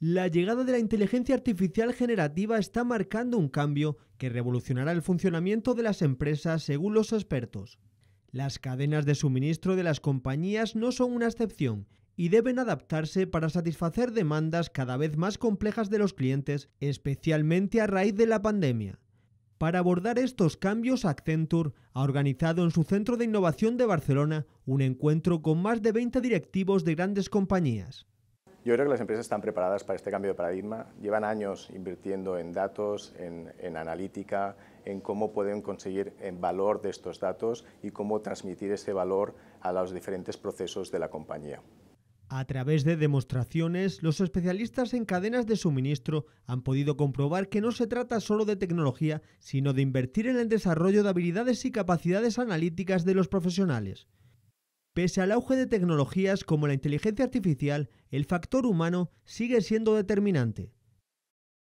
La llegada de la inteligencia artificial generativa está marcando un cambio que revolucionará el funcionamiento de las empresas según los expertos. Las cadenas de suministro de las compañías no son una excepción y deben adaptarse para satisfacer demandas cada vez más complejas de los clientes, especialmente a raíz de la pandemia. Para abordar estos cambios, Accenture ha organizado en su Centro de Innovación de Barcelona un encuentro con más de 20 directivos de grandes compañías. Yo creo que las empresas están preparadas para este cambio de paradigma. Llevan años invirtiendo en datos, en, analítica, en cómo pueden conseguir el valor de estos datos y cómo transmitir ese valor a los diferentes procesos de la compañía. A través de demostraciones, los especialistas en cadenas de suministro han podido comprobar que no se trata solo de tecnología, sino de invertir en el desarrollo de habilidades y capacidades analíticas de los profesionales. Pese al auge de tecnologías como la inteligencia artificial, el factor humano sigue siendo determinante.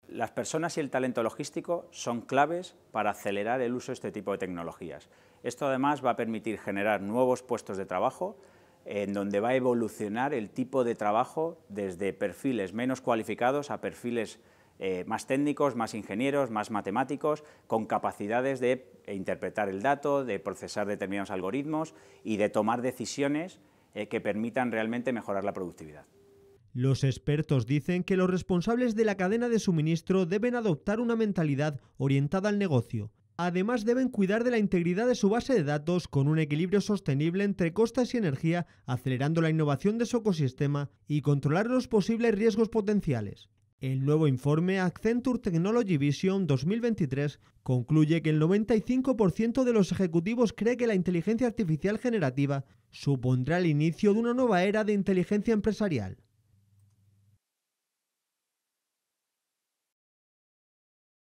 Las personas y el talento logístico son claves para acelerar el uso de este tipo de tecnologías. Esto además va a permitir generar nuevos puestos de trabajo en donde va a evolucionar el tipo de trabajo desde perfiles menos cualificados a perfiles eh, más técnicos, más ingenieros, más matemáticos, con capacidades de interpretar el dato, de procesar determinados algoritmos y de tomar decisiones eh, que permitan realmente mejorar la productividad. Los expertos dicen que los responsables de la cadena de suministro deben adoptar una mentalidad orientada al negocio. Además deben cuidar de la integridad de su base de datos con un equilibrio sostenible entre costas y energía, acelerando la innovación de su ecosistema y controlar los posibles riesgos potenciales. El nuevo informe Accenture Technology Vision 2023 concluye que el 95% de los ejecutivos cree que la inteligencia artificial generativa supondrá el inicio de una nueva era de inteligencia empresarial.